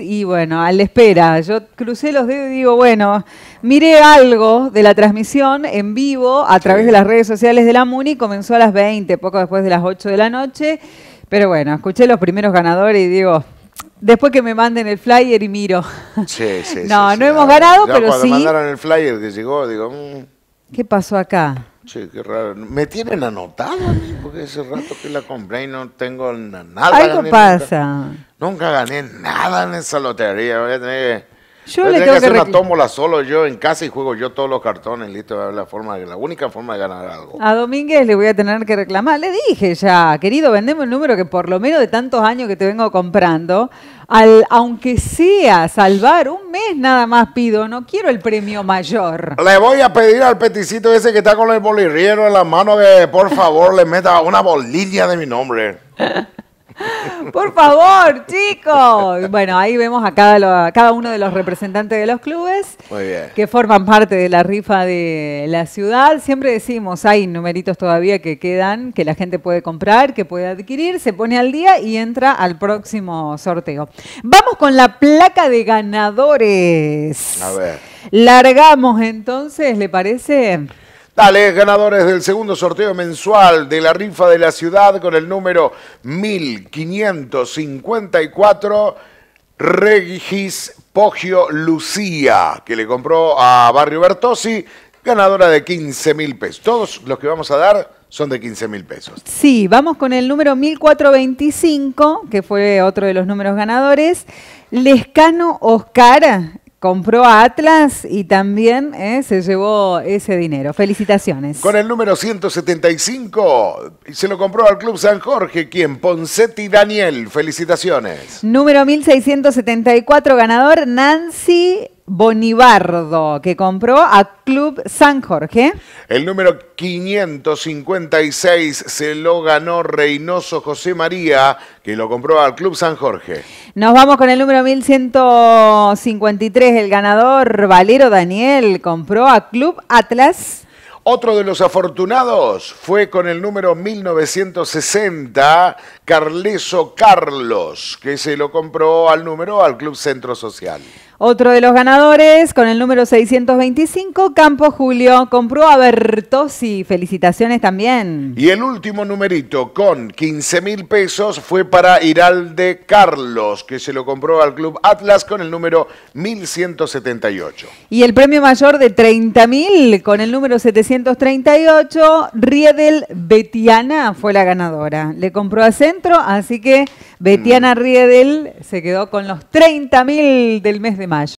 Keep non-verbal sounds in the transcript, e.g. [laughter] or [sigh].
y bueno, a la espera. Yo crucé los dedos y digo, bueno, miré algo de la transmisión en vivo a través de las redes sociales de la MUNI, comenzó a las 20, poco después de las 8 de la noche, pero bueno, escuché los primeros ganadores y digo, Después que me manden el flyer y miro. Sí, sí, [laughs] no, no hemos ganado, pero sí. Cuando mandaron el flyer que llegó, digo. Mm. ¿Qué pasó acá? Sí, qué raro. ¿Me tienen anotado Porque ese rato que la compré y no tengo nada. Algo pasa. Nunca gané nada en esa lotería. Voy a tener que, que hacer una tómbola solo yo en casa y juego yo todos los cartones. Listo, la, forma, la única forma de ganar algo. A Domínguez le voy a tener que reclamar. Le dije ya, querido, vendemos el número que por lo menos de tantos años que te vengo comprando, al, aunque sea salvar un mes nada más pido, no quiero el premio mayor. Le voy a pedir al peticito ese que está con el bolirriero en la mano que por favor le meta una bolilla de mi nombre. [laughs] Por favor, chicos. Bueno, ahí vemos a cada, uno de los representantes de los clubes que forman parte de la rifa de la ciudad. Siempre decimos, hay numeritos todavía que quedan, que la gente puede comprar, que puede adquirir, se pone al día y entra al próximo sorteo. Vamos con la placa de ganadores. A ver. Largamos entonces, ¿le parece? ganadores del segundo sorteo mensual de la rifa de la ciudad con el número 1554 Regis Poggio Lucía, que le compró a Barrio Bertosi, ganadora de 15 mil pesos. Todos los que vamos a dar son de 15 mil pesos. Sí, vamos con el número 1425, que fue otro de los números ganadores. Lescano Oscar, compró a Atlas y también eh, se llevó ese dinero. Felicitaciones. Con el número 175 se lo compró al Club San Jorge, quien Poncetti Daniel. Felicitaciones. Número 1674 ganador Nancy Bonibardo, que compró a Club San Jorge. El número 556 se lo ganó Reynoso José María, que lo compró al Club San Jorge. Nos vamos con el número 1153, el ganador Valero Daniel compró a Club Atlas. Otro de los afortunados fue con el número 1960, Carleso Carlos, que se lo compró al número al Club Centro Social. Otro de los ganadores con el número 625, Campo Julio, compró a Bertosi. Felicitaciones también. Y el último numerito con 15 mil pesos fue para Iralde Carlos, que se lo compró al Club Atlas con el número 1178. Y el premio mayor de 30 mil con el número 738, Riedel Betiana fue la ganadora. Le compró a Centro, así que Betiana mm. Riedel se quedó con los 30 mil del mes de mais.